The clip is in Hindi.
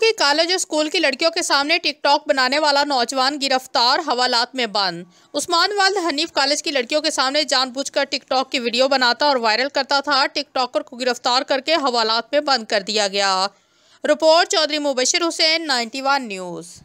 के कॉलेज और स्कूल की लड़कियों के सामने टिकटॉक बनाने वाला नौजवान गिरफ्तार हवालात में बंद उस्मान वाल हनीफ कॉलेज की लड़कियों के सामने जानबूझकर टिकटॉक की वीडियो बनाता और वायरल करता था टिकटॉकर को गिरफ्तार करके हवालात में बंद कर दिया गया report Chaudhry Mubashar Hussain ninety news